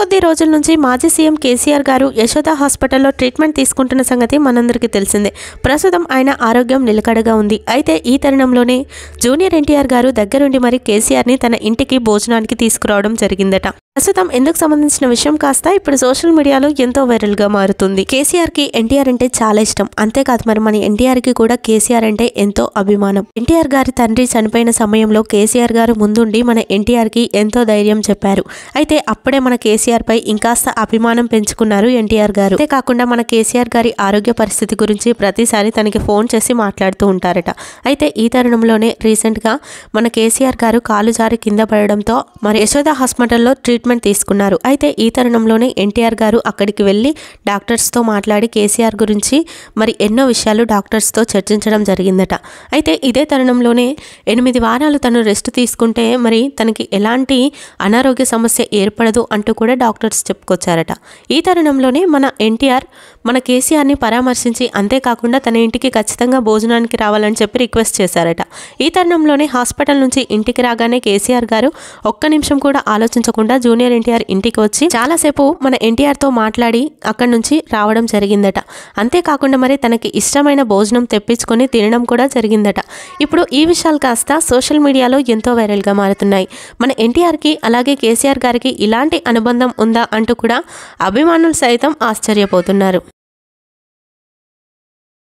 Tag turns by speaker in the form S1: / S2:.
S1: కొద్ది రోజుల నుంచి మాజీ సీఎం కేసీఆర్ గారు యశోద హాస్పిటల్లో ట్రీట్మెంట్ తీసుకుంటున్న సంగతి మనందరికీ తెలిసిందే ప్రస్తుతం ఆయన ఆరోగ్యం నిలకడగా ఉంది అయితే ఈ తరుణంలోనే జూనియర్ ఎన్టీఆర్ గారు దగ్గరుండి మరి కేసీఆర్ని తన ఇంటికి భోజనానికి తీసుకురావడం జరిగిందట ప్రస్తుతం ఎందుకు సంబంధించిన విషయం కాస్త ఇప్పుడు సోషల్ మీడియాలో ఎంతో వైరల్గా మారుతుంది కేసీఆర్ కి ఎన్టీఆర్ అంటే చాలా ఇష్టం అంతేకాదు మరి మన ఎన్టీఆర్ కి కూడా కేసీఆర్ అంటే ఎంతో అభిమానం ఎన్టీఆర్ గారి తండ్రి చనిపోయిన సమయంలో కేసీఆర్ గారు ముందుండి మన ఎన్టీఆర్ కి ఎంతో ధైర్యం చెప్పారు అయితే అప్పుడే మన కేసీఆర్ పై ఇంకాస్త అభిమానం పెంచుకున్నారు ఎన్టీఆర్ గారు అంతేకాకుండా మన కేసీఆర్ గారి ఆరోగ్య పరిస్థితి గురించి ప్రతిసారి తనకి ఫోన్ చేసి మాట్లాడుతూ ఉంటారట అయితే ఈ తరుణంలోనే రీసెంట్ గా మన కేసీఆర్ గారు కాలు జారి కింద పడడంతో మరి యశోద హాస్పిటల్లో ట్రీట్ ట్రీట్మెంట్ తీసుకున్నారు అయితే ఈ తరుణంలోనే ఎన్టీఆర్ గారు అక్కడికి వెళ్ళి డాక్టర్స్తో మాట్లాడి కేసీఆర్ గురించి మరి ఎన్నో విషయాలు డాక్టర్స్తో చర్చించడం జరిగిందట అయితే ఇదే తరుణంలోనే ఎనిమిది వారాలు తను రెస్ట్ తీసుకుంటే మరి తనకి ఎలాంటి అనారోగ్య సమస్య ఏర్పడదు అంటూ కూడా డాక్టర్స్ చెప్పుకొచ్చారట ఈ తరుణంలోనే మన ఎన్టీఆర్ మన కేసీఆర్ని పరామర్శించి అంతేకాకుండా తన ఇంటికి ఖచ్చితంగా భోజనానికి రావాలని చెప్పి రిక్వెస్ట్ చేశారట ఈ తరుణంలోనే హాస్పిటల్ నుంచి ఇంటికి రాగానే కేసీఆర్ గారు ఒక్క నిమిషం కూడా ఆలోచించకుండా జూనియర్ ఎన్టీఆర్ ఇంటికి వచ్చి చాలాసేపు మన ఎన్టీఆర్తో మాట్లాడి అక్కడి నుంచి రావడం జరిగిందట అంతేకాకుండా మరి తనకి ఇష్టమైన భోజనం తెప్పించుకొని తినడం కూడా జరిగిందట ఇప్పుడు ఈ విషయాలు కాస్త సోషల్ మీడియాలో ఎంతో వైరల్గా మారుతున్నాయి మన ఎన్టీఆర్కి అలాగే కేసీఆర్ గారికి ఇలాంటి అనుబంధం
S2: ఉందా అంటూ కూడా అభిమానులు సైతం ఆశ్చర్యపోతున్నారు